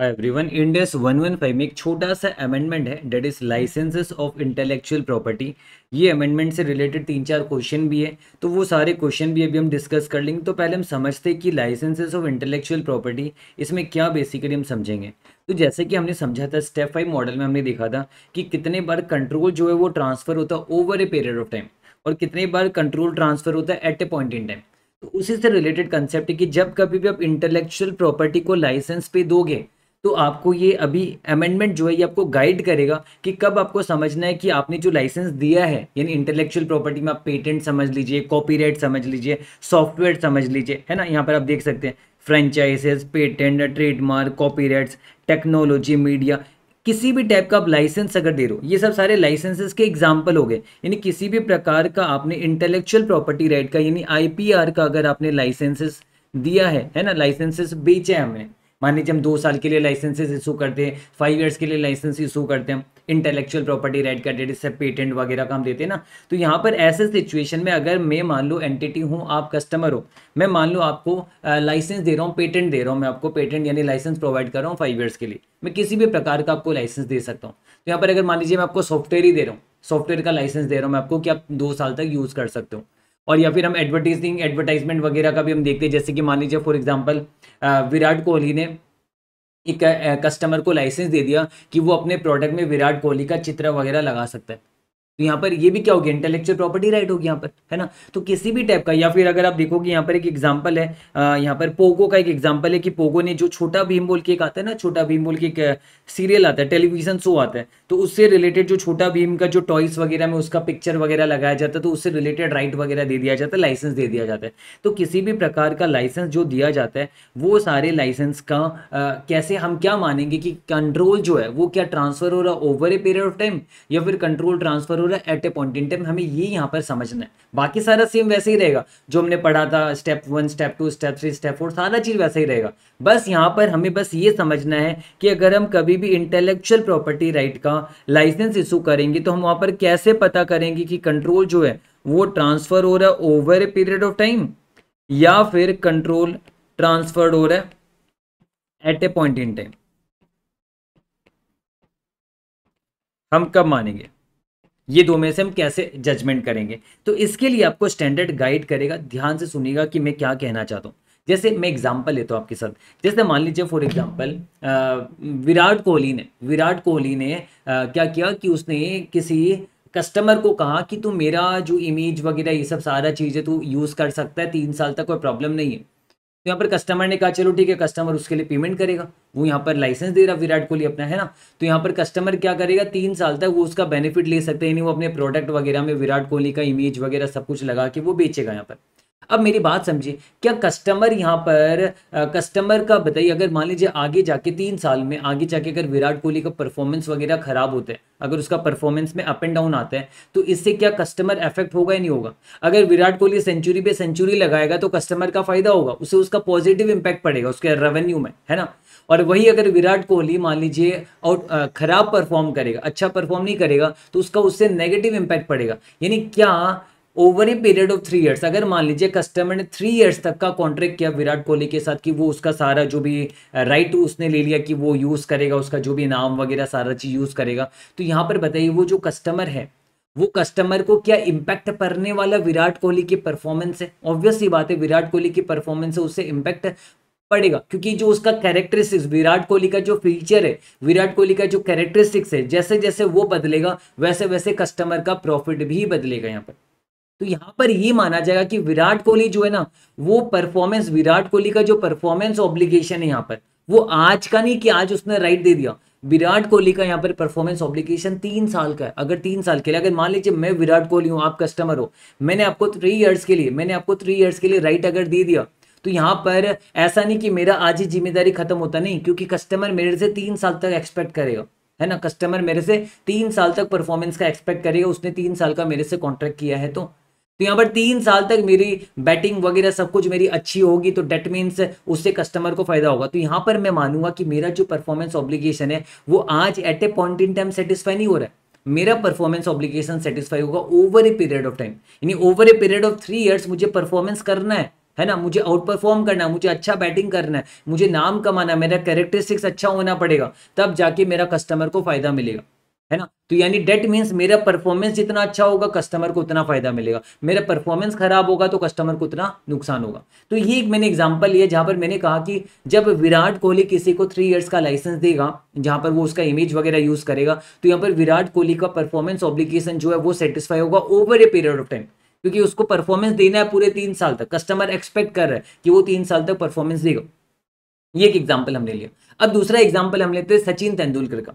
Everyone इंडेस 115 में एक छोटा सा अमेंडमेंट है that is licences of intellectual property ये अमेंडमेंट से रिलेटेड तीन चार क्वेश्चन भी है तो वो सारे क्वेश्चन भी अभी हम डिस्कस कर लेंगे तो पहले हम समझते हैं कि लाइसेंसेस ऑफ इंटेलेक्चुअल प्रॉपर्टी इसमें क्या बेसिकली हम समझेंगे तो जैसे कि हमने समझा था स्टेप फाइव मॉडल में हमने देखा था कि कितने बार कंट्रोल जो है वो ट्रांसफर होता है over a period of time और कितने बार कंट्रोल ट्रांसफर होता है at a point in time तो उसी से रिलेटेड कंसेप्ट है कि जब कभी भी आप इंटेलेक्चुअल प्रॉपर्टी को लाइसेंस पे दोगे तो आपको ये अभी अमेंडमेंट जो है ये आपको गाइड करेगा कि कब आपको समझना है कि आपने जो लाइसेंस दिया है यानी इंटेलेक्चुअल प्रॉपर्टी में आप पेटेंट समझ लीजिए कॉपीराइट समझ लीजिए सॉफ्टवेयर समझ लीजिए है ना यहाँ पर आप देख सकते हैं franchises patent trademark copy technology media किसी भी टाइप का आप लाइसेंस अगर दे रहे हो ये सब सारे लाइसेंसेस के एग्जाम्पल हो गए यानी किसी भी प्रकार का आपने इंटेलेक्चुअल प्रॉपर्टी राइट का यानी आईपीआर का अगर आपने लाइसेंसेस दिया है है ना लाइसेंसेस बेचे हमने मान लीजिए हम दो साल के लिए लाइसेंसेस इशू करते हैं फाइव ईयर्स के लिए लाइसेंस इशू करते हैं इंटेलेक्चुअल प्रॉपर्टी राइट का डेट इससे पेटेंट वगैरह का हम देते हैं ना तो यहाँ पर ऐसे सिचुएशन में अगर मैं मान लो एंटिटी हूँ आप कस्टमर हो मैं मान लो आपको लाइसेंस दे रहा हूँ पेटेंट दे रहा हूँ मैं आपको पेटेंट यानी लाइसेंस प्रोवाइड कर रहा हूँ फाइव ईयर्स के लिए मैं किसी भी प्रकार का आपको लाइसेंस दे सकता हूँ तो यहाँ पर अगर मान लीजिए मैं आपको सॉफ्टवेयर ही दे रहा हूँ सॉफ्टवेयर का लाइसेंस दे रहा हूँ मैं आपको कि आप दो साल तक यूज़ कर सकते हो और या फिर हम एडवर्टीजिंग एडवर्टाइजमेंट वगैरह का भी हम देखते हैं जैसे कि मान लीजिए फॉर एग्जाम्पल विराट कोहली ने एक कस्टमर को लाइसेंस दे दिया कि वो अपने प्रोडक्ट में विराट कोहली का चित्र वगैरह लगा सकता है तो यहाँ पर ये भी क्या हो गया इंटेलेक्चुअल प्रॉपर्टी राइट होगी यहाँ पर है ना तो किसी भी टाइप का या फिर अगर आप देखोगे यहाँ पर एक एग्जाम्पल है यहाँ पर पोगो का एक एग्जाम्पल है कि पोगो ने जो छोटा भीम बोल के एक आता है ना छोटा भीम बोल के एक सीरियल आता है टेलीविजन शो आता है तो उससे रिलेटेड जो छोटा भीम का जो टॉयस वगैरह में उसका पिक्चर वगैरह लगाया जाता है तो उससे रिलेटेड राइट वगैरह दे दिया जाता है लाइसेंस दे दिया जाता है तो किसी भी प्रकार का लाइसेंस जो दिया जाता है वो सारे लाइसेंस का कैसे हम क्या मानेंगे कि कंट्रोल जो है वो क्या ट्रांसफर हो रहा है over a period of time या फिर कंट्रोल ट्रांसफर हो रहा है at a point in time हमें ये यहाँ पर समझना है बाकी सारा सेम वैसे ही रहेगा जो हमने पढ़ा था step one step two step three step four सारा चीज़ वैसे ही रहेगा बस यहाँ पर हमें बस ये समझना है कि अगर हम कभी भी इंटेलेक्चुअल प्रॉपर्टी राइट का लाइसेंस इशू करेंगे तो हम वहाँ पर कैसे पता करेंगे कि कंट्रोल जो है वो ट्रांसफ़र हो रहा है over a period of time या फिर कंट्रोल ट्रांसफर्ड हो रहा है at a point in time हम कब मानेंगे ये दो में से हम कैसे जजमेंट करेंगे तो इसके लिए आपको स्टैंडर्ड गाइड करेगा ध्यान से सुनिएगा कि मैं क्या कहना चाहता हूँ जैसे मैं एग्जाम्पल लेता हूँ आपके साथ जैसे मान लीजिए फॉर एग्जाम्पल विराट कोहली ने विराट कोहली ने आ, क्या किया कि उसने किसी कस्टमर को कहा कि तू मेरा जो इमेज वगैरह ये सब सारा चीज़ें तू यूज़ कर सकता है तीन साल तक कोई प्रॉब्लम नहीं है तो यहाँ पर कस्टमर ने कहा चलो ठीक है कस्टमर उसके लिए पेमेंट करेगा वो यहाँ पर लाइसेंस दे रहा विराट कोहली अपना है ना तो यहाँ पर कस्टमर क्या करेगा तीन साल तक वो उसका बेनिफिट ले सकते हैं यानी वो अपने प्रोडक्ट वगैरह में विराट कोहली का इमेज वगैरह सब कुछ लगा के वो बेचेगा यहाँ पर अब मेरी बात समझिए क्या कस्टमर यहाँ पर आ, कस्टमर का बताइए अगर मान लीजिए आगे जाके तीन साल में आगे जाके अगर विराट कोहली का परफॉर्मेंस वगैरह खराब होता है अगर उसका परफॉर्मेंस में अप एंड डाउन आता है तो इससे क्या कस्टमर इफेक्ट होगा या नहीं होगा अगर विराट कोहली सेंचुरी पे सेंचुरी लगाएगा तो कस्टमर का फायदा होगा उसे उसका पॉजिटिव इंपैक्ट पड़ेगा उसके रेवेन्यू में है ना और वही अगर विराट कोहली मान लीजिए आउट खराब परफॉर्म करेगा अच्छा परफॉर्म नहीं करेगा तो उसका उससे नेगेटिव इंपैक्ट पड़ेगा यानी क्या over a period of three years अगर मान लीजिए कस्टमर ने थ्री इयर्स तक का कॉन्ट्रैक्ट किया विराट कोहली के साथ कि वो उसका सारा जो भी राइट uh, उसने ले लिया कि वो यूज़ करेगा उसका जो भी नाम वगैरह सारा चीज़ यूज़ करेगा तो यहाँ पर बताइए वो जो कस्टमर है वो कस्टमर को क्या इम्पैक्ट पड़ने वाला विराट कोहली की परफॉर्मेंस है ऑब्वियसली बात है विराट कोहली की परफॉर्मेंस है उससे इम्पैक्ट पड़ेगा क्योंकि जो उसका कैरेक्टरिस्टिक्स विराट कोहली का जो फीचर है विराट कोहली का जो कैरेक्टरिस्टिक्स है जैसे जैसे वो बदलेगा वैसे वैसे कस्टमर का प्रॉफिट भी बदलेगा यहाँ पर तो यहां पर ये माना जाएगा कि विराट कोहली जो है ना वो परफॉर्मेंस विराट कोहली का जो परफॉर्मेंस ऑब्लिगेशन है यहां पर वो आज का नहीं कि आज उसने राइट दे दिया विराट कोहली का यहाँ पर परफॉर्मेंस ऑब्लिगेशन तीन साल का है अगर तीन साल के लिए अगर मान लीजिए मैं विराट कोहली हूँ आप कस्टमर हो मैंने आपको थ्री इयर्स के लिए मैंने आपको थ्री इयर्स के लिए राइट अगर दे दिया तो यहाँ पर ऐसा नहीं कि मेरा आज ही जिम्मेदारी खत्म होता नहीं क्योंकि कस्टमर मेरे से तीन साल तक एक्सपेक्ट करेगा है ना कस्टमर मेरे से तीन साल तक परफॉर्मेंस का एक्सपेक्ट करेगा उसने तीन साल का मेरे से कॉन्ट्रैक्ट किया है तो तो यहाँ पर तीन साल तक मेरी बैटिंग वगैरह सब कुछ मेरी अच्छी होगी तो डेट मीन्स उससे कस्टमर को फायदा होगा तो यहाँ पर मैं मानूंगा कि मेरा जो परफॉर्मेंस ऑब्लिगेशन है वो आज at a point in time satisfy नहीं हो रहा है मेरा परफॉर्मेंस ऑब्लिगेशन सेटिस्फाई होगा over a period of time यानी over a period of three years मुझे परफॉर्मेंस करना है है ना मुझे आउट परफॉर्म करना है मुझे अच्छा बैटिंग करना है मुझे नाम कमाना है मेरा कैरेक्टरिस्टिक्स अच्छा होना पड़ेगा तब जाके मेरा कस्टमर को फायदा मिलेगा है ना तो यानी डेट मीन्स मेरा परफॉर्मेंस जितना अच्छा होगा कस्टमर को उतना फायदा मिलेगा मेरा परफॉर्मेंस खराब होगा तो कस्टमर को उतना नुकसान होगा तो ये एक मैंने एग्जांपल लिया जहां पर मैंने कहा कि जब विराट कोहली किसी को थ्री इयर्स का लाइसेंस देगा जहां पर वो उसका इमेज वगैरह यूज करेगा तो यहाँ पर विराट कोहली का परफॉर्मेंस ऑब्लिकेशन जो है वो सेटिस्फाई होगा over a period of time क्योंकि उसको परफॉर्मेंस देना है पूरे तीन साल तक कस्टमर एक्सपेक्ट कर रहा है कि वो तीन साल तक परफॉर्मेंस देगा ये एक एग्जाम्पल हमने लिया अब दूसरा एग्जाम्पल हम लेते हैं सचिन तेंदुलकर का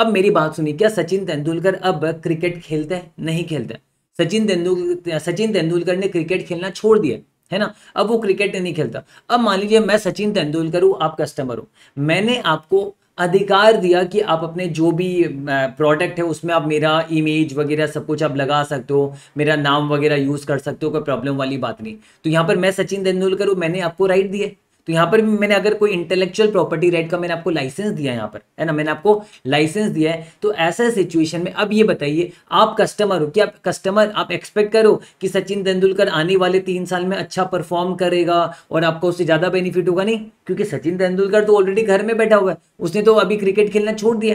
अब मेरी बात सुनिए क्या सचिन तेंदुलकर अब क्रिकेट खेलते हैं नहीं खेलते है? सचिन तेंदुल सचिन तेंदुलकर ने क्रिकेट खेलना छोड़ दिया है ना अब वो क्रिकेट नहीं खेलता अब मान लीजिए मैं सचिन तेंदुलकर हूँ आप कस्टमर हूँ मैंने आपको अधिकार दिया कि आप अपने जो भी प्रोडक्ट है उसमें आप मेरा इमेज वगैरह सब कुछ आप लगा सकते हो मेरा नाम वगैरह यूज़ कर सकते हो कोई प्रॉब्लम वाली बात नहीं तो यहाँ पर मैं सचिन तेंदुलकर हूँ मैंने आपको राइट दिया तो यहाँ पर भी मैंने अगर कोई इंटेलेक्चुअल प्रॉपर्टी राइट का मैंने आपको लाइसेंस दिया है यहाँ पर है ना मैंने आपको लाइसेंस दिया है तो ऐसा सिचुएशन में अब ये बताइए आप कस्टमर हो कि आप कस्टमर आप एक्सपेक्ट करो कि सचिन तेंदुलकर आने वाले तीन साल में अच्छा परफॉर्म करेगा और आपको उससे ज़्यादा बेनिफिट होगा नहीं क्योंकि सचिन तेंदुलकर तो ऑलरेडी घर में बैठा हुआ है उसने तो अभी क्रिकेट खेलना छोड़ दिया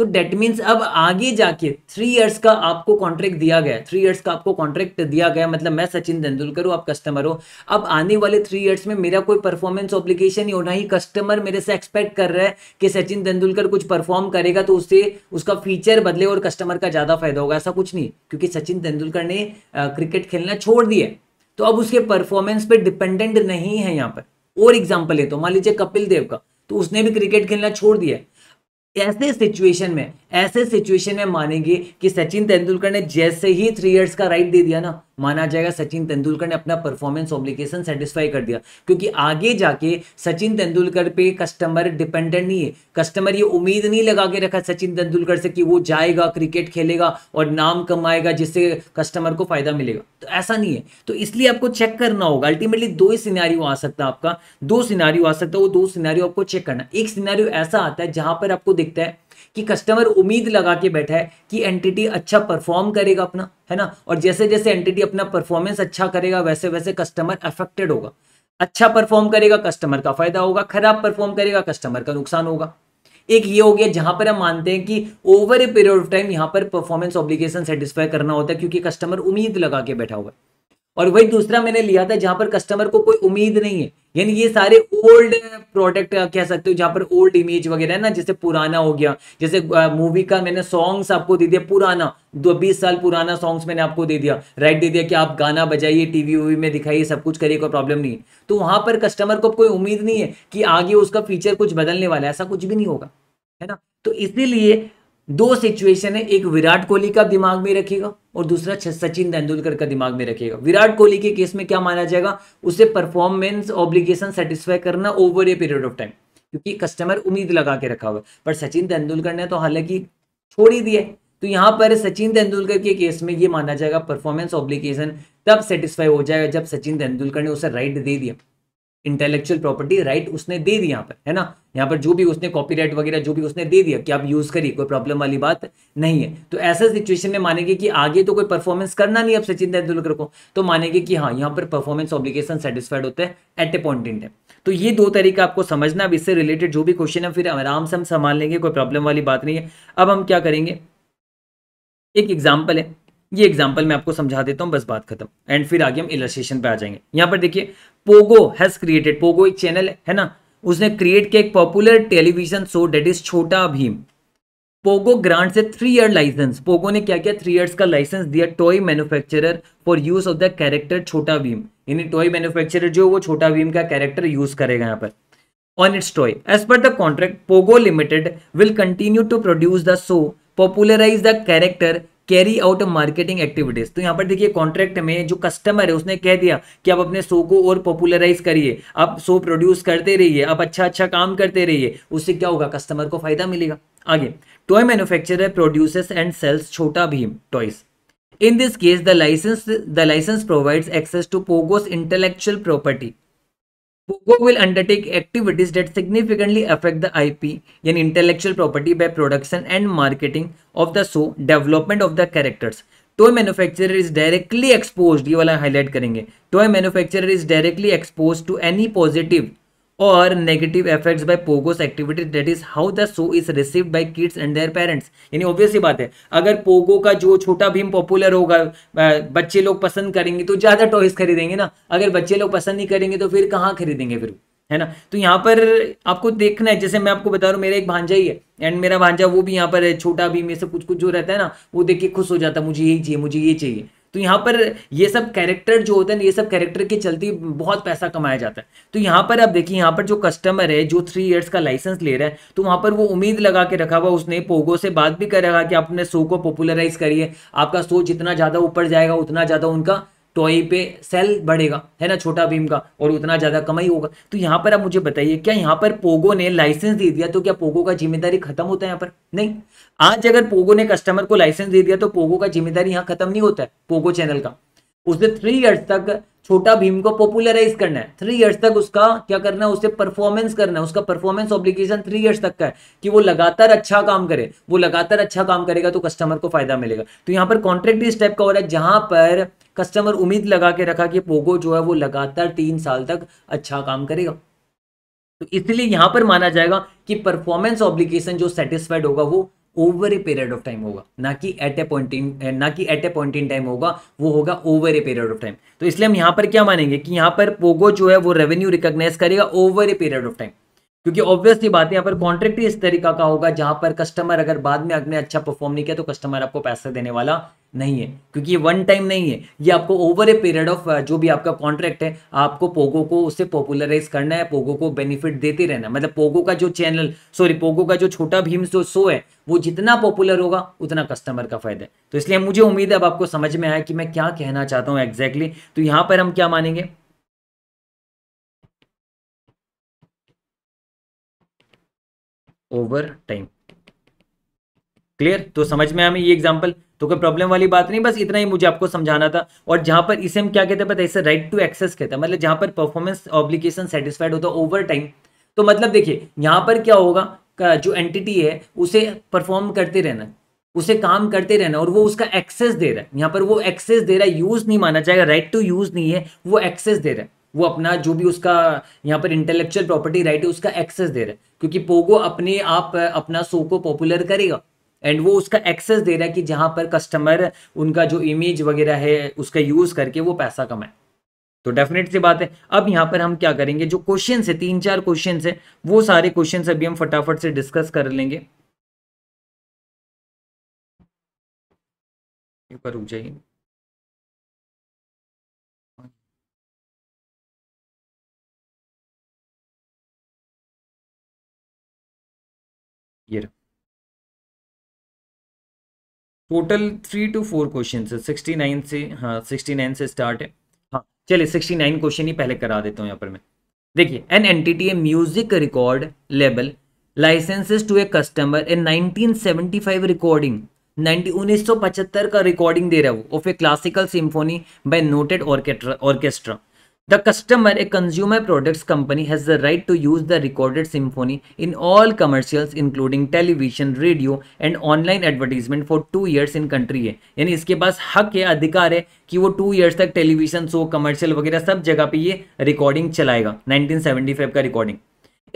तो डेट मीन्स अब आगे जाके थ्री इयर्स का आपको कॉन्ट्रैक्ट दिया गया थ्री इयर्स का आपको कॉन्ट्रैक्ट दिया गया मतलब मैं सचिन तेंदुलकर हूँ आप कस्टमर हो अब आने वाले थ्री इयर्स में मेरा कोई परफॉर्मेंस ऑब्लिगेशन ही होना ही कस्टमर मेरे से एक्सपेक्ट कर रहा है कि सचिन तेंदुलकर कुछ परफॉर्म करेगा तो उससे उसका फीचर बदले और कस्टमर का ज़्यादा फायदा होगा ऐसा कुछ नहीं क्योंकि सचिन तेंदुलकर ने क्रिकेट खेलना छोड़ दिया तो अब उसके परफॉर्मेंस पे डिपेंडेंट नहीं है यहाँ पर और एग्जाम्पल है तो, मान लीजिए कपिल देव का तो उसने भी क्रिकेट खेलना छोड़ दिया ऐसे सिचुएशन में ऐसे सिचुएशन में मानेंगे कि सचिन तेंदुलकर ने जैसे ही थ्री इयर्स का राइट दे दिया ना माना जाएगा सचिन तेंदुलकर ने अपना परफॉर्मेंस ऑब्लिकेशन सेटिस्फाई कर दिया क्योंकि आगे जाके सचिन तेंदुलकर पे कस्टमर डिपेंडेंट नहीं है कस्टमर ये उम्मीद नहीं लगा के रखा सचिन तेंदुलकर से कि वो जाएगा क्रिकेट खेलेगा और नाम कमाएगा जिससे कस्टमर को फायदा मिलेगा तो ऐसा नहीं है तो इसलिए आपको चेक करना होगा अल्टीमेटली दो ही सिनारियो आ सकता है आपका दो सिनारियो आ सकता है वो दो सिनारियो आपको चेक करना एक सिनारियो ऐसा आता है जहां पर आपको दिखता है कि कस्टमर उम्मीद लगा के बैठा है कि एंटिटी अच्छा परफॉर्म करेगा अपना है ना और जैसे जैसे एंटिटी अपना परफॉर्मेंस अच्छा करेगा वैसे वैसे कस्टमर अफेक्टेड होगा अच्छा परफॉर्म करेगा कस्टमर का फायदा होगा खराब परफॉर्म करेगा कस्टमर का नुकसान होगा एक ये हो गया जहां पर हम मानते हैं कि over a period of time यहाँ पर परफॉर्मेंस ऑब्लिगेशन सेटिस्फाई करना होता है क्योंकि कस्टमर उम्मीद लगा के बैठा हुआ है और वही दूसरा मैंने लिया था जहां पर कस्टमर को कोई उम्मीद नहीं है यानी ये सारे ओल्ड प्रोडक्ट कह सकते हो जहाँ पर ओल्ड इमेज वगैरह है ना जैसे पुराना हो गया जैसे मूवी का मैंने सॉन्ग्स आपको दे दिया पुराना दो बीस साल पुराना सॉन्ग्स मैंने आपको दे दिया राइट दे दिया कि आप गाना बजाइए टीवी वीवी में दिखाइए सब कुछ करिए कोई प्रॉब्लम नहीं है तो वहां पर कस्टमर को कोई उम्मीद नहीं है कि आगे उसका फीचर कुछ बदलने वाला है ऐसा कुछ भी नहीं होगा है ना तो इसीलिए दो सिचुएशन है एक विराट कोहली का दिमाग में रखेगा और दूसरा सचिन तेंदुलकर का दिमाग में रखेगा विराट कोहली के केस में क्या माना जाएगा उसे परफॉर्मेंस ऑब्लिगेशन सेटिस्फाई करना over a period of time क्योंकि कस्टमर उम्मीद लगा के रखा हुआ पर सचिन तेंदुलकर ने तो हालांकि छोड़ ही दिया तो यहां पर सचिन तेंदुलकर के केस में ये माना जाएगा परफॉर्मेंस ऑब्लिकेशन तब सेटिस्फाई हो जाएगा जब सचिन तेंदुलकर ने उसे राइट दे दिया इंटेलेक्चुअल प्रॉपर्टी राइट उसने दे दी यहाँ पर है ना यहाँ पर जो भी उसने कॉपीराइट वगैरह जो भी उसने दे दिया कि आप यूज करिए कोई प्रॉब्लम वाली बात नहीं है तो ऐसा सिचुएशन में मानेंगे कि आगे तो कोई परफॉर्मेंस करना नहीं अब सचिन तेंदुलकर को तो मानेंगे कि हाँ यहाँ पर परफॉर्मेंस ऑब्लिकेशन सेटिस्फाइड होता है at a point in time तो ये दो तरीका आपको समझना अब इससे रिलेटेड जो भी क्वेश्चन है फिर आराम से हम संभाल लेंगे कोई प्रॉब्लम वाली बात नहीं है अब हम क्या करेंगे एक एग्जाम्पल है ये एग्जाम्पल मैं आपको समझा देता हूँ बस बात खत्म एंड फिर आगे हम इलस्ट्रेशन पे आ जाएंगे यहाँ पर देखिए पोगो हैज क्रिएटेड पोगो एक चैनल है ना उसने क्रिएट किया एक popular television show that is Chhota Bheem Pogo grant से थ्री ईयर लाइसेंस पोगो ने क्या किया थ्री ईयर्स का लाइसेंस दिया toy manufacturer for use of the character Chhota Bheem यानी टॉय मैन्युफैक्चरर जो वो छोटा भीम का कैरेक्टर यूज करेगा यहाँ पर on its toy as per the contract Pogo limited will continue to produce the show popularise the character carry out marketing activities तो यहाँ पर देखिए कॉन्ट्रैक्ट में जो कस्टमर है उसने कह दिया कि आप अपने शो को और पॉपुलराइज करिए आप शो प्रोड्यूस करते रहिए आप अच्छा अच्छा काम करते रहिए उससे क्या होगा कस्टमर को फायदा मिलेगा आगे toy manufacturer producers and sells Chhota Bheem toys in this case the licence the licence provides access to Pogo's intellectual property POCO will undertake activities that significantly affect the IP and intellectual property by production and marketing of the show, development of the characters. Toy manufacturer is directly expose ये वाला highlight करेंगे toy manufacturer is directly expose to any positive और negative effects by Pogo's activities that is how the show is receive by kids and their parents यानी obvious ही बात है अगर Pogo का जो छोटा भीम पॉपुलर होगा बच्चे लोग पसंद करेंगे तो ज़्यादा टॉयज खरीदेंगे ना अगर बच्चे लोग पसंद नहीं करेंगे तो फिर कहाँ खरीदेंगे फिर है ना तो यहाँ पर आपको देखना है जैसे मैं आपको बता रहा हूँ मेरा एक भांजा ही है एंड मेरा भांजा वो भी यहाँ पर है छोटा भीम ये सब कुछ कुछ जो रहता है ना वो देख के खुश हो जाता है मुझे यही चाहिए मुझे ये चाहिए तो यहाँ पर ये सब कैरेक्टर जो होते हैं ये सब कैरेक्टर के चलते बहुत पैसा कमाया जाता है तो यहाँ पर आप देखिए यहाँ पर जो कस्टमर है जो थ्री ईयर्स का लाइसेंस ले रहा है तो वहाँ पर वो उम्मीद लगा के रखा हुआ उसने पोगो से बात भी करेगा कि आपने शो को पॉपुलराइज करिए आपका शो जितना ज़्यादा ऊपर जाएगा उतना ज़्यादा उनका टॉय तो पे सेल बढ़ेगा है ना छोटा भीम का और उतना ज़्यादा कमाई होगा तो यहाँ पर आप मुझे बताइए क्या यहाँ पर पोगो ने लाइसेंस दे दिया तो क्या पोगो का जिम्मेदारी खत्म होता है यहाँ पर नहीं आज अगर पोगो ने कस्टमर को लाइसेंस दे दिया तो पोगो का जिम्मेदारी यहाँ खत्म नहीं होता है पोगो चैनल का उसे थ्री इयर्स तक छोटा भीम को पॉपुलराइज करना है थ्री इयर्स तक उसका क्या करना है उसे परफॉर्मेंस करना है उसका परफॉर्मेंस ऑब्लिगेशन थ्री ईयर्स तक का है कि वो लगातार अच्छा काम करे वो लगातार अच्छा काम करेगा तो कस्टमर को फायदा मिलेगा तो यहाँ पर कॉन्ट्रैक्ट इस टाइप का हो रहा है जहां पर कस्टमर उम्मीद लगा के रखा कि पोगो जो है वो लगातार तीन साल तक अच्छा काम करेगा तो इसलिए यहां पर माना जाएगा कि परफॉर्मेंस ऑब्लिगेशन जो सेटिस्फाइड होगा वो over a period of time होगा ना कि एट ए पॉइंट इन ना कि at a point in time होगा वो होगा over a period of time तो इसलिए हम यहाँ पर क्या मानेंगे कि यहाँ पर पोगो जो है वो रेवेन्यू रिकॉग्नाइज करेगा over a period of time क्योंकि ऑब्वियसली बात यहाँ पर कॉन्ट्रैक्ट ही इस तरीका का होगा जहां पर कस्टमर अगर बाद में आपने अच्छा परफॉर्म नहीं किया तो कस्टमर आपको पैसे देने वाला नहीं है क्योंकि ये वन टाइम नहीं है ये आपको ओवर ए पीरियड ऑफ जो भी आपका कॉन्ट्रैक्ट है आपको पोगो को उसे पॉपुलराइज करना है पोगो को बेनिफिट देते रहना है मतलब पोगो का जो चैनल सॉरी पोगो का जो छोटा भीम जो शो है वो जितना पॉपुलर होगा उतना कस्टमर का फायदा है तो इसलिए मुझे उम्मीद है अब आपको समझ में आया कि मैं क्या कहना चाहता हूँ एग्जैक्टली exactly. तो यहाँ पर हम क्या मानेंगे ओवर टाइम क्लियर तो समझ में हमें ये एग्जाम्पल तो कोई प्रॉब्लम वाली बात नहीं बस इतना ही मुझे आपको समझाना था और जहां पर इसे हम क्या कहते हैं पता इसे राइट टू एक्सेस कहते हैं मतलब जहां पर परफॉर्मेंस ऑब्लिकेशन सेटिस्फाइड होता है ओवर टाइम तो मतलब देखिए यहां पर क्या होगा जो एंटिटी है उसे परफॉर्म करते रहना उसे काम करते रहना और वो उसका एक्सेस दे रहा है यहाँ पर वो एक्सेस दे रहा है यूज नहीं माना जाएगा राइट टू यूज नहीं है वो एक्सेस दे रहा है वो अपना जो भी उसका यहाँ पर इंटेलेक्चुअल प्रॉपर्टी राइट है उसका एक्सेस दे रहा है क्योंकि पोगो अपने आप अपना शो को पॉपुलर करेगा एंड वो उसका एक्सेस दे रहा है कि जहाँ पर कस्टमर उनका जो इमेज वगैरह है उसका यूज़ करके वो पैसा कमाए तो डेफिनेट सी बात है अब यहाँ पर हम क्या करेंगे जो क्वेश्चन है तीन चार क्वेश्चन है वो सारे क्वेश्चन अभी हम फटाफट से डिस्कस कर लेंगे रुक जाइए ये total three two four question है सिक्सटी नाइन से हाँ सिक्सटी नाइन से स्टार्ट है हाँ चलिए सिक्सटी नाइन क्वेश्चन ही पहले करा देता हूँ यहाँ पर मैं देखिए an entity a music record label licenses to a customer a 1975 recording 1975 का रिकॉर्डिंग दे रहा है वो of a classical symphony by noted orchestra the customer a consumer products company has the right to use the recorded symphony in all commercials including television radio and online advertisement for two years in country है यानी इसके पास हक है अधिकार है कि वो two years तक टेलीविजन शो कमर्शियल वगैरह सब जगह पे ये रिकॉर्डिंग चलाएगा नाइनटीन सेवेंटी फाइव का recording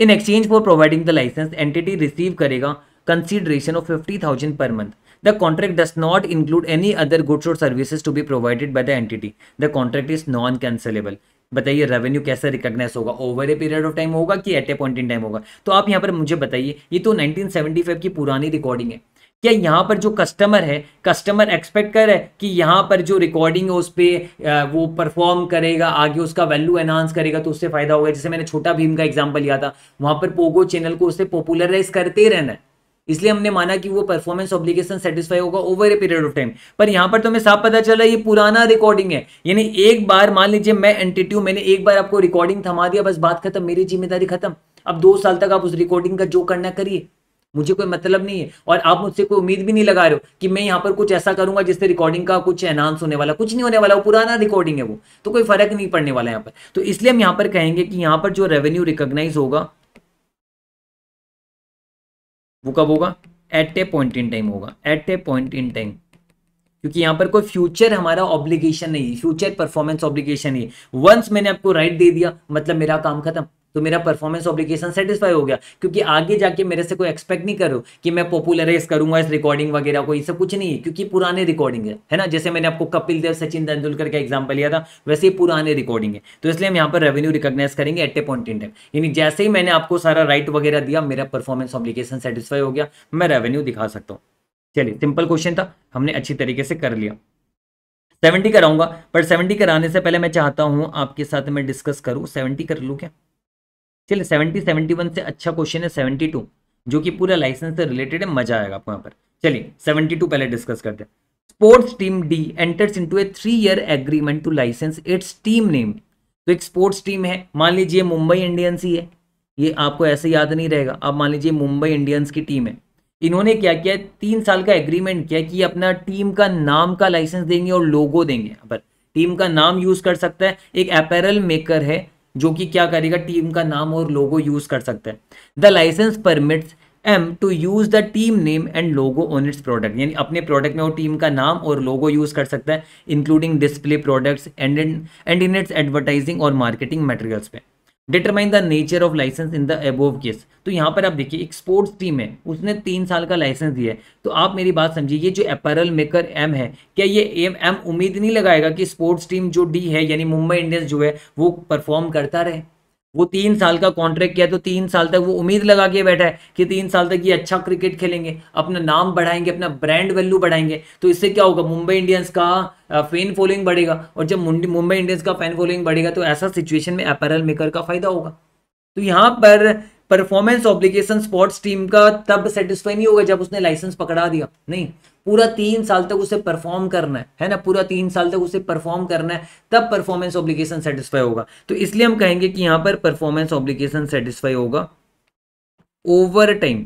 in exchange for providing the licence entity receive करेगा consideration of fifty thousand per month the contract does not include any other goods और services to be provided by the entity the contract is non cancellable बताइए revenue कैसे recognise होगा over a period of time होगा कि at a point in time होगा तो आप यहाँ पर मुझे बताइए ये तो 1975 की पुरानी रिकॉर्डिंग है क्या यहाँ पर जो कस्टमर है कस्टमर एक्सपेक्ट कर है कि यहाँ पर जो रिकॉर्डिंग है उस पर वो परफॉर्म करेगा आगे उसका वैल्यू एनहांस करेगा तो उससे फायदा होगा जैसे मैंने छोटा भीम का एग्जाम्पल लिया था वहाँ पर पोगो चैनल को उससे पॉपुलराइज करते रहना इसलिए हमने माना कि वो परफॉर्मेंस ऑब्लिगेशन सेटिस्फाई होगा over a period of time पर यहाँ पर तो हमें साफ पता चला ये पुराना रिकॉर्डिंग है यानी एक बार मान लीजिए मैं एंटीट्यू मैंने एक बार आपको रिकॉर्डिंग थमा दिया बस बात खत्म मेरी जिम्मेदारी खत्म अब दो साल तक आप उस रिकॉर्डिंग का जो करना करिए मुझे कोई मतलब नहीं है और आप मुझसे कोई उम्मीद भी नहीं लगा रहे हो कि मैं यहाँ पर कुछ ऐसा करूंगा जिससे रिकॉर्डिंग का कुछ एनाउंस होने वाला कुछ नहीं होने वाला वो पुराना रिकॉर्डिंग है वो तो कोई फर्क नहीं पड़ने वाला यहाँ पर तो इसलिए हम यहाँ पर कहेंगे कि यहाँ पर जो रेवेन्यू रिकॉग्नाइज होगा वो कब होगा at a point in time होगा at a point in time क्योंकि यहाँ पर कोई फ्यूचर हमारा ऑब्लिगेशन नहीं है फ्यूचर परफॉर्मेंस ऑब्लिगेशन नहीं है वंस मैंने आपको राइट दे दिया मतलब मेरा काम खत्म तो मेरा परफॉर्मेंस ऑब्लिकेशन सेटिस्फाई हो गया क्योंकि आगे जाके मेरे से कोई एक्सपेक्ट नहीं करो कि मैं पॉपुलराइज करूंगा इस रिकॉर्डिंग वगैरह को ये सब कुछ नहीं है क्योंकि पुराने रिकॉर्डिंग है है ना जैसे मैंने आपको कपिल देव सचिन तेंदुलकर का एग्जाम्पल लिया था वैसे ही पुराने रिकॉर्डिंग है तो इसलिए हम यहाँ पर रेवेन्यू रिकॉग्नाइज करेंगे at a point in time यानी जैसे ही मैंने आपको सारा राइट वगैरह दिया मेरा परफॉर्मेंस ऑब्लिकेशन सेटिस्फाई हो गया मैं रेवेन्यू दिखा सकता हूँ चलिए सिंपल क्वेश्चन था हमने अच्छी तरीके से कर लिया सेवेंटी कराऊंगा पर सेवेंटी कराने से पहले मैं चाहता हूं आपके साथ मैं डिस्कस करूँ सेवेंटी कर लूं क्या चलिए सेवेंटी सेवेंटी वन से अच्छा क्वेश्चन है सेवेंटी टू जो कि पूरा लाइसेंस से रिलेटेड है मजा आएगा आपको यहाँ पर चलिए सेवेंटी टू पहले डिस्कस करते हैं sports team D enters into a three year agreement to license its team name तो एक स्पोर्ट्स टीम है मान लीजिए मुंबई इंडियंस ही है ये आपको ऐसे याद नहीं रहेगा आप मान लीजिए मुंबई इंडियंस की टीम है इन्होंने क्या किया तीन साल का एग्रीमेंट किया कि अपना टीम का नाम का लाइसेंस देंगे और लोगो देंगे यहाँ पर टीम का नाम यूज कर सकता है एक अपैरल मेकर है जो कि क्या करेगा टीम का नाम और लोगो यूज कर सकते हैं the licence permits M to use the team name and logo on its product यानी अपने प्रोडक्ट में वो टीम का नाम और लोगो यूज़ कर सकता है including display products and and in its advertising और मार्केटिंग मटेरियल्स पे determine the nature of licence in the above case तो यहाँ पर आप देखिए एक स्पोर्ट्स टीम है उसने तीन साल का लाइसेंस दिया है तो आप मेरी बात समझिए ये जो अपैरल मेकर एम है क्या ये एम एम उम्मीद नहीं लगाएगा कि स्पोर्ट्स टीम जो डी है यानी मुंबई इंडियंस जो है वो परफॉर्म करता रहे वो तीन साल का कॉन्ट्रैक्ट किया तो तीन साल तक वो उम्मीद लगा के बैठा है कि तीन साल तक ये अच्छा क्रिकेट खेलेंगे अपना नाम बढ़ाएंगे अपना ब्रांड वैल्यू बढ़ाएंगे तो इससे क्या होगा मुंबई इंडियंस का फैन फॉलोइंग बढ़ेगा और जब मुंबई इंडियंस का फैन फॉलोइंग बढ़ेगा तो ऐसा सिचुएशन में अपैरल मेकर का फायदा होगा तो यहाँ पर परफॉर्मेंस ऑब्लिकेशन स्पोर्ट्स टीम का तब सेटिस्फाई नहीं होगा जब उसने लाइसेंस पकड़ा दिया नहीं पूरा तीन साल तक उसे परफॉर्म करना है है ना पूरा तीन साल तक उसे परफॉर्म करना है तब परफॉर्मेंस ऑब्लिगेशन सेटिस्फाई होगा तो इसलिए हम कहेंगे कि यहां पर परफॉर्मेंस ऑब्लिगेशन सेटिस्फाई होगा ओवर टाइम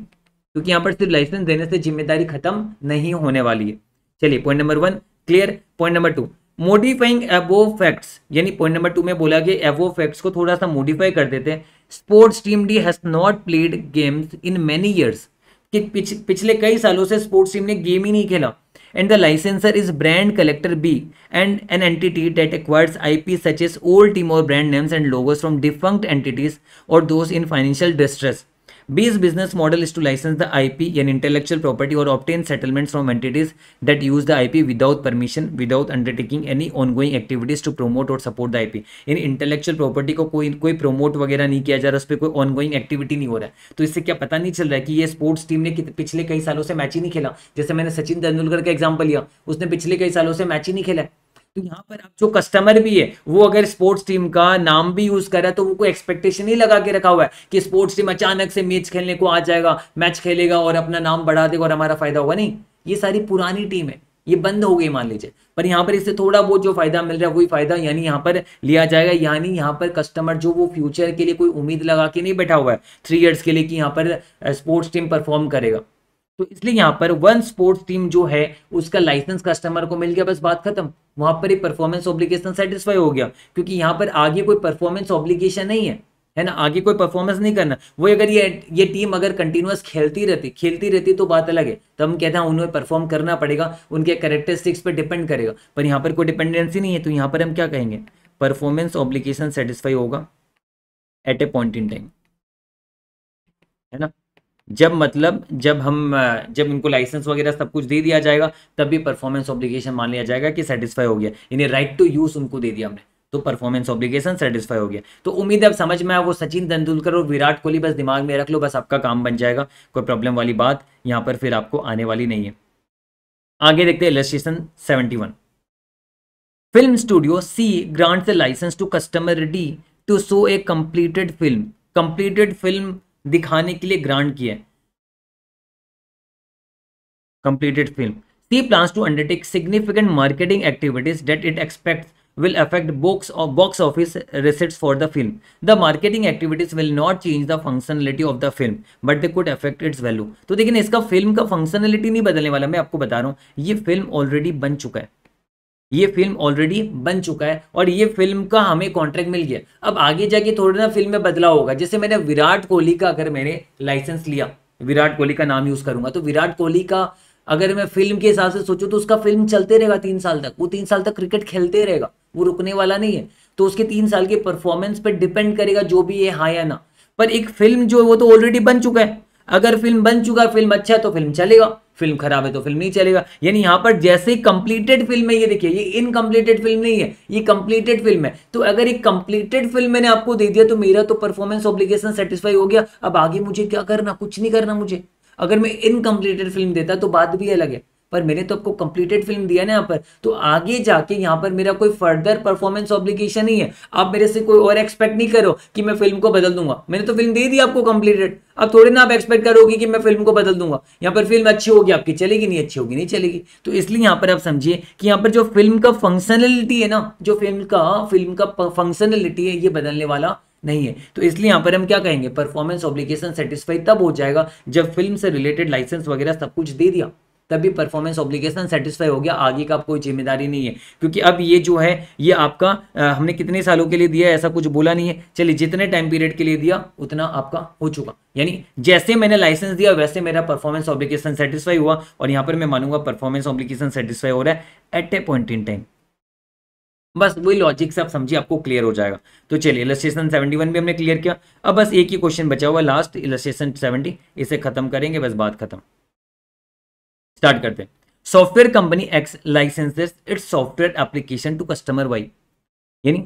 क्योंकि यहां पर सिर्फ लाइसेंस देने से जिम्मेदारी खत्म नहीं होने वाली है चलिए point number one clear point number two modifying above facts यानी पॉइंट नंबर टू में बोला कि एबो फैक्ट्स को थोड़ा सा मोडिफाई कर देते हैं sports team D has not played games in many years कि पिछ, पिछले कई सालों से स्पोर्ट्स टीम ने गेम ही नहीं खेला and the licensor is brand collector B and an entity that acquires I P such as old team or brand names and logos from defunct entities or those in financial distress B's business model is to license the I P an intellectual property और obtain settlement from entities that use the I P without permission without undertaking any ongoing activities to promote or support the I P in intellectual property को कोई कोई promote वगैरह नहीं किया जा रहा है उस पर कोई ऑन गोइंग एक्टिविटी नहीं हो रहा है तो इससे क्या पता नहीं चल रहा है कि ये स्पोर्ट्स टीम ने पिछले कई सालों से मैच ही नहीं खेला जैसे मैंने सचिन तेंदुलकर का एग्जाम्पल लिया उसने पिछले कई सालों से मैच ही नहीं खेला तो यहाँ पर आप जो कस्टमर भी है वो अगर स्पोर्ट्स टीम का नाम भी यूज कर रहा है तो वो कोई एक्सपेक्टेशन ही लगा के रखा हुआ है कि स्पोर्ट्स टीम अचानक से मैच खेलने को आ जाएगा मैच खेलेगा और अपना नाम बढ़ा देगा और हमारा फायदा होगा नहीं ये सारी पुरानी टीम है ये बंद हो गई मान लीजिए पर यहाँ पर इससे थोड़ा बहुत जो फायदा मिल रहा है वही फायदा यानी यहाँ पर लिया जाएगा यानी यहाँ पर कस्टमर जो वो फ्यूचर के लिए कोई उम्मीद लगा के नहीं बैठा हुआ है थ्री इयर्स के लिए कि यहाँ पर स्पोर्ट्स टीम परफॉर्म करेगा तो इसलिए यहाँ पर वन स्पोर्ट्स टीम जो है उसका लाइसेंस कस्टमर को मिल गया बस बात खत्म वहां पर ही परफॉर्मेंस ऑब्लिगेशन सेटिस्फाई हो गया क्योंकि यहाँ पर आगे कोई परफॉर्मेंस ऑब्लिगेशन नहीं है है ना आगे कोई परफॉर्मेंस नहीं करना वो अगर ये ये टीम अगर कंटिन्यूस खेलती रहती खेलती रहती तो बात अलग है तो हम कहते हैं हाँ, उन्हें परफॉर्म करना पड़ेगा उनके करेक्टरिस्टिक्स पर डिपेंड करेगा पर यहाँ पर कोई डिपेंडेंसी नहीं है तो यहाँ पर हम क्या कहेंगे परफॉर्मेंस ऑब्लिकेशन सेटिस्फाई होगा at a point in time है ना जब मतलब जब हम जब इनको लाइसेंस वगैरह सब कुछ दे दिया जाएगा तब भी परफॉर्मेंस ऑब्लिगेशन मान लिया जाएगा कि सेटिस्फाई हो गया इन्हें राइट टू यूज़ उनको दे दिया हमने तो परफॉर्मेंस ऑब्लिगेशन सेटिस्फाई हो गया तो उम्मीद है अब समझ में आया वो सचिन तेंदुलकर और विराट कोहली बस दिमाग में रख लो बस आपका काम बन जाएगा कोई प्रॉब्लम वाली बात यहाँ पर फिर आपको आने वाली नहीं है आगे देखते हैं illustration seventy one film studio C grants the licence to customer D to show a completed film completed film दिखाने के लिए ग्रांट किया है completed film. She plans to undertake significant marketing activities that it expects will affect box or box office receipts for the film. The marketing activities will not change the functionality of the film, but they could affect its value. तो देखिए इसका film का functionality नहीं बदलने वाला मैं आपको बता रहा हूँ ये फिल्म ऑलरेडी बन चुका है ये फिल्म ऑलरेडी बन चुका है और ये फिल्म का हमें कॉन्ट्रैक्ट मिल गया अब आगे जाके थोड़ा ना फिल्म में बदलाव होगा जैसे मैंने विराट कोहली का अगर मैंने लाइसेंस लिया विराट कोहली का नाम यूज़ करूंगा तो विराट कोहली का अगर मैं फिल्म के हिसाब से सोचूं तो उसका फिल्म चलते रहेगा तीन साल तक वो तीन साल तक क्रिकेट खेलते रहेगा वो रुकने वाला नहीं है तो उसके तीन साल के परफॉर्मेंस पर डिपेंड करेगा जो भी ये हाँ या ना पर एक फिल्म जो है वो तो ऑलरेडी बन चुका है अगर फिल्म बन चुका फिल्म अच्छा है तो फिल्म चलेगा फिल्म खराब है तो फिल्म नहीं चलेगा यानी यहां पर जैसे कंप्लीटेड फिल्म है ये देखिए ये इनकम्प्लीटेड फिल्म नहीं है ये कंप्लीटेड फिल्म है तो अगर एक कंप्लीटेड फिल्म मैंने आपको दे दिया तो मेरा तो परफॉर्मेंस ऑब्लिगेशन सेटिस्फाई हो गया अब आगे मुझे क्या करना कुछ नहीं करना मुझे अगर मैं इनकम्प्लीटेड फिल्म देता तो बात भी अलग है पर मैंने तो आपको कंप्लीटेड फिल्म दिया ना यहाँ पर तो आगे जाके यहाँ पर मेरा कोई फर्दर परफॉर्मेंस ऑब्लिगेशन ही है आप मेरे से कोई और एक्सपेक्ट नहीं करो कि मैं फिल्म को बदल दूंगा मैंने तो फिल्म दे दी आपको कंप्लीटेड अब थोड़ी ना आप एक्सपेक्ट करोगे कि मैं फिल्म को बदल दूंगा यहाँ पर फिल्म अच्छी होगी आपकी चलेगी नहीं अच्छी होगी नहीं चलेगी तो इसलिए यहाँ पर आप समझिए कि यहाँ पर जो फिल्म का फंक्शनलिटी है ना जो फिल्म का फिल्म का फंक्शनलिटी है ये बदलने वाला नहीं है तो इसलिए यहाँ पर हम क्या कहेंगे परफॉर्मेंस ऑब्लिकेशन सेटिस्फाई तब हो जाएगा जब फिल्म से रिलेटेड लाइसेंस वगैरह सब कुछ दे दिया तभी परफॉर्मेंस ऑब्लिगेशन सेटिस्फाई हो गया आगे का कोई जिम्मेदारी नहीं है क्योंकि अब ये जो है ये आपका आ, हमने कितने सालों के लिए दिया ऐसा कुछ बोला नहीं है चलिए जितने टाइम पीरियड के लिए दिया उतना आपका हो चुका यानी जैसे मैंने लाइसेंस दिया वैसे मेरा परफॉर्मेंस ऑब्लिकेशन सेटिस्फाई हुआ और यहां पर मैं मानूंगा परफॉर्मेंस ऑब्लिकेशन सेटिस्फाई हो रहा है at a point in time बस वही लॉजिक से आप समझिए आपको क्लियर हो जाएगा तो चलिए इलस्ट्रेशन 71 भी हमने क्लियर किया अब बस एक ही क्वेश्चन बचा हुआ लास्ट इलस्ट्रेशन 70 इसे खत्म करेंगे बस बात खत्म स्टार्ट करते हैं software company X licenses its software application to customer Y यानी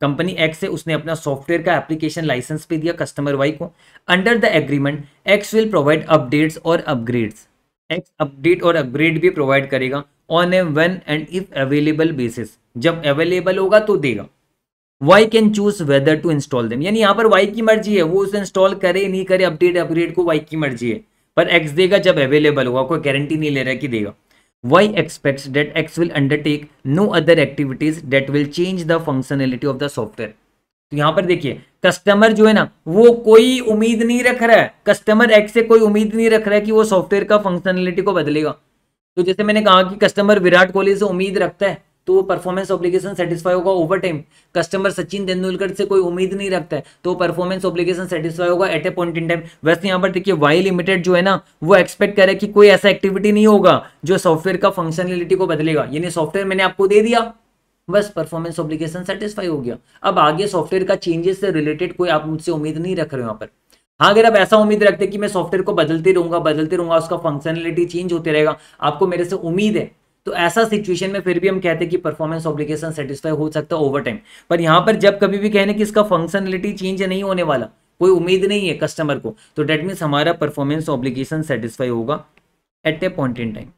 कंपनी एक्स से उसने अपना सॉफ्टवेयर का एप्लीकेशन लाइसेंस पे दिया कस्टमर वाई को under the agreement X will provide updates और अपग्रेड्स एक्स अपडेट और अपग्रेड भी प्रोवाइड करेगा on a when and if available basis जब अवेलेबल होगा तो देगा Y can choose whether to install them यानी यहाँ पर वाई की मर्जी है वो उसे इंस्टॉल करे नहीं करे अपडेट अपग्रेड को वाई की मर्जी है पर एक्स देगा जब अवेलेबल होगा कोई गारंटी नहीं ले रहा है कि देगा y expect that x will undertake no other activities that will change the functionality of the software तो यहां पर देखिए कस्टमर जो है ना वो कोई उम्मीद नहीं रख रहा है कस्टमर एक्स से कोई उम्मीद नहीं रख रहा है कि वो सॉफ्टवेयर का फंक्शनैलिटी को बदलेगा तो जैसे मैंने कहा कि कस्टमर विराट कोहली से उम्मीद रखता है तो वो परफॉर्मेंस ऑब्लिगेशन सेटिस्फाई होगा over time customer Sachin Tendulkar से कोई उम्मीद नहीं रखता है तो परफॉर्मेंस ऑब्लिगेशन सेटिस्फाई होगा at a point in time वैसे यहाँ पर देखिए वाई लिमिटेड जो है ना वो एक्सपेक्ट करे कि कोई ऐसा एक्टिविटी नहीं होगा जो सॉफ्टवेयर का फंक्शनलिटी को बदलेगा यानी सॉफ्टवेयर मैंने आपको दे दिया बस परफॉर्मेंस ऑब्लिगेशन सेटिस्फाई हो गया अब आगे सॉफ्टवेयर का चेंजेस से रिलेटेड कोई आप मुझसे उम्मीद नहीं रख रहे हो यहाँ पर हाँ अगर आप ऐसा उम्मीद रखते हैं कि मैं सॉफ्टवेयर को बदलते रहूंगा बदलते रहूंगा उसका फंक्शनलिटी चेंज होते रहेगा आपको मेरे से उम्मीद है तो ऐसा सिचुएशन में फिर भी हम कहते हैं कि परफॉर्मेंस ऑब्लिगेशन सेटिस्फाई हो सकता है ओवर टाइम पर यहाँ पर जब कभी भी कहने कि इसका फंक्शनलिटी चेंज नहीं होने वाला कोई उम्मीद नहीं है कस्टमर को तो डेट मीन्स हमारा परफॉर्मेंस ऑब्लिगेशन सेटिस्फाई होगा at a point in time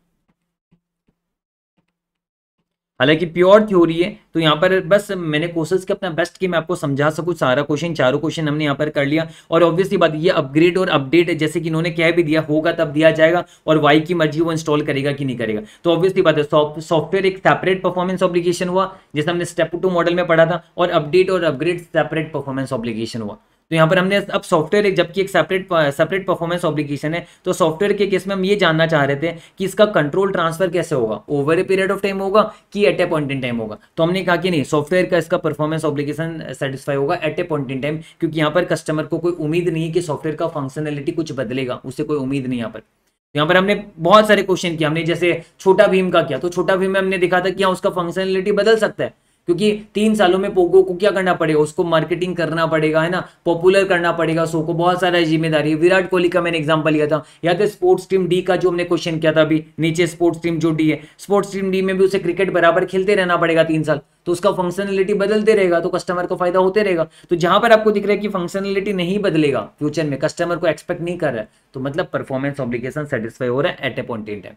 हालांकि प्योर थ्योरी है तो यहाँ पर बस मैंने कोशिश की अपना बेस्ट कि मैं आपको समझा सकूँ सारा क्वेश्चन चारों क्वेश्चन हमने यहाँ पर कर लिया और ऑब्वियसली बात ये अपग्रेड और अपडेट जैसे कि इन्होंने क्या भी दिया होगा तब दिया जाएगा और वाई की मर्जी वो इंस्टॉल करेगा कि नहीं करेगा तो ऑब्वियसली बात है सॉफ्टवेयर एक सेपरेट परफॉर्मेंस ऑब्लिगेशन हुआ जैसे हमने स्टेप टू मॉडल में पढ़ा था और अपडेट और अपग्रेड सेपरेट परफॉर्मेंस ऑब्लिगेशन हुआ तो यहाँ पर हमने अब सॉफ्टवेयर जबकि एक सेपरेट सेपरेट परफॉर्मेंस ऑब्लिगेशन है तो सॉफ्टवेयर के केस में हम ये जानना चाह रहे थे कि इसका कंट्रोल ट्रांसफर कैसे होगा over a period of time होगा कि at a point in time होगा तो हमने कहा कि नहीं सॉफ्टवेयर का इसका परफॉर्मेंस ऑब्लिगेशन सेटिस्फाई होगा at a point in time क्योंकि यहाँ पर कस्टमर को कोई उम्मीद नहीं है कि सॉफ्टवेयर का फंक्शनलिटी कुछ बदलेगा उससे कोई उम्मीद नहीं यहाँ पर तो यहाँ पर हमने बहुत सारे क्वेश्चन किया हमने जैसे छोटा भीम का किया तो छोटा भीम में हमने देखा था कि हाँ उसका फंक्शनलिटी बदल सकता है क्योंकि तीन सालों में पोको को क्या करना पड़ेगा उसको मार्केटिंग करना पड़ेगा है ना पॉपुलर करना पड़ेगा सो को बहुत सारा जिम्मेदारी है विराट कोहली का मैंने एग्जांपल लिया था या तो स्पोर्ट्स टीम डी का जो हमने क्वेश्चन किया था अभी नीचे स्पोर्ट्स टीम जो डी है स्पोर्ट्स टीम डी में भी उसे क्रिकेट बराबर खेलते रहना पड़ेगा तीन साल तो उसका फंक्शनलिटी बदलते रहेगा तो कस्टमर को फायदा होते रहेगा तो जहां पर आपको दिख रहा है कि फंक्शनलिटी नहीं बदलेगा फ्यूचर में कस्टमर को एक्सपेक्ट नहीं कर रहा है तो मतलब परफॉर्मेंस ऑब्लिकेशन सेटिस्फाई हो रहा है at a point in time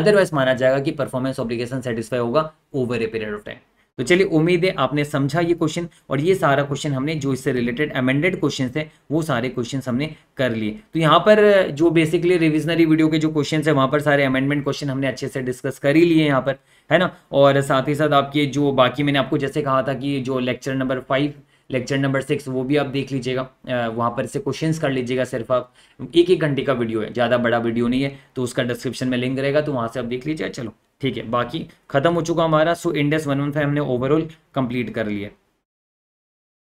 otherwise माना जाएगा कि परफॉर्मेंस ऑब्लिकेशन सेटिस्फाई होगा over a period of time तो चलिए उम्मीद है आपने समझा ये क्वेश्चन और ये सारा क्वेश्चन हमने जो इससे रिलेटेड अमेंडेड क्वेश्चन है वो सारे क्वेश्चन हमने कर लिए तो यहाँ पर जो बेसिकली रिविजनरी वीडियो के जो क्वेश्चन है वहाँ पर सारे अमेंडमेंट क्वेश्चन हमने अच्छे से डिस्कस कर ही लिए यहाँ पर है ना और साथ ही साथ आपके जो बाकी मैंने आपको जैसे कहा था कि जो lecture number five lecture number six वो भी आप देख लीजिएगा वहाँ पर से क्वेश्चंस कर लीजिएगा सिर्फ आप एक एक घंटे का वीडियो है ज़्यादा बड़ा वीडियो नहीं है तो उसका डिस्क्रिप्शन में लिंक रहेगा तो वहाँ से आप देख लीजिएगा चलो ठीक है बाकी खत्म हो चुका हमारा सो इंडेस वन वन हमने ओवरऑल कंप्लीट कर लिया